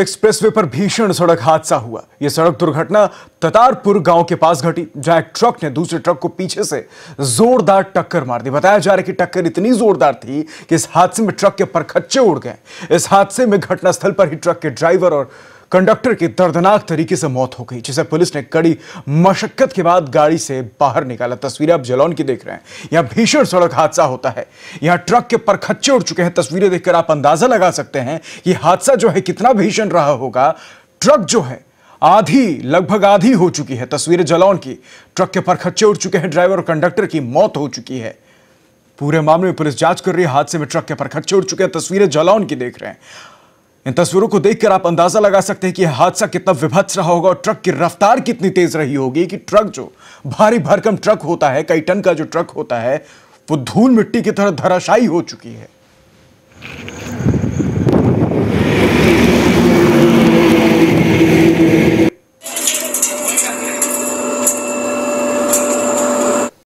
expressway पर भीषण सड़क हादसा हुआ यह सड़क दुर्घटना ततारपुर गांव के पास घटी जहां एक ट्रक ने दूसरे ट्रक को पीछे से जोरदार टक्कर मार दी बताया जा रहा है कि टक्कर इतनी जोरदार थी कि इस हादसे में ट्रक के परखच्चे उड़ गए इस हादसे में घटनास्थल पर ही ट्रक के ड्राइवर और कंडक्टर की दर्दनाक तरीके से मौत हो गई जिसे पुलिस ने कड़ी मशक्कत के बाद गाड़ी से बाहर निकाला तस्वीरें आप जलौन की देख रहे हैं यहाँ भीषण सड़क हादसा होता है यहाँ ट्रक के परखच्चे उड़ चुके हैं तस्वीरें देखकर आप अंदाजा लगा सकते हैं कि हादसा जो है कितना भीषण रहा होगा ट्रक जो है आधी लगभग आधी हो चुकी है तस्वीरें जलौन की ट्रक के परखच्चे उड़ चुके हैं ड्राइवर और कंडक्टर की मौत हो चुकी है पूरे मामले में पुलिस जांच कर रही है हादसे में ट्रक के परखच्चे उड़ चुके हैं तस्वीरें जलौन की देख रहे हैं इन तस्वीरों को देखकर आप अंदाजा लगा सकते हैं कि हादसा कितना विभत्स रहा होगा और ट्रक की रफ्तार कितनी तेज रही होगी कि ट्रक जो भारी भरकम ट्रक होता है कई टन का जो ट्रक होता है वो धूल मिट्टी की तरह धराशायी हो चुकी है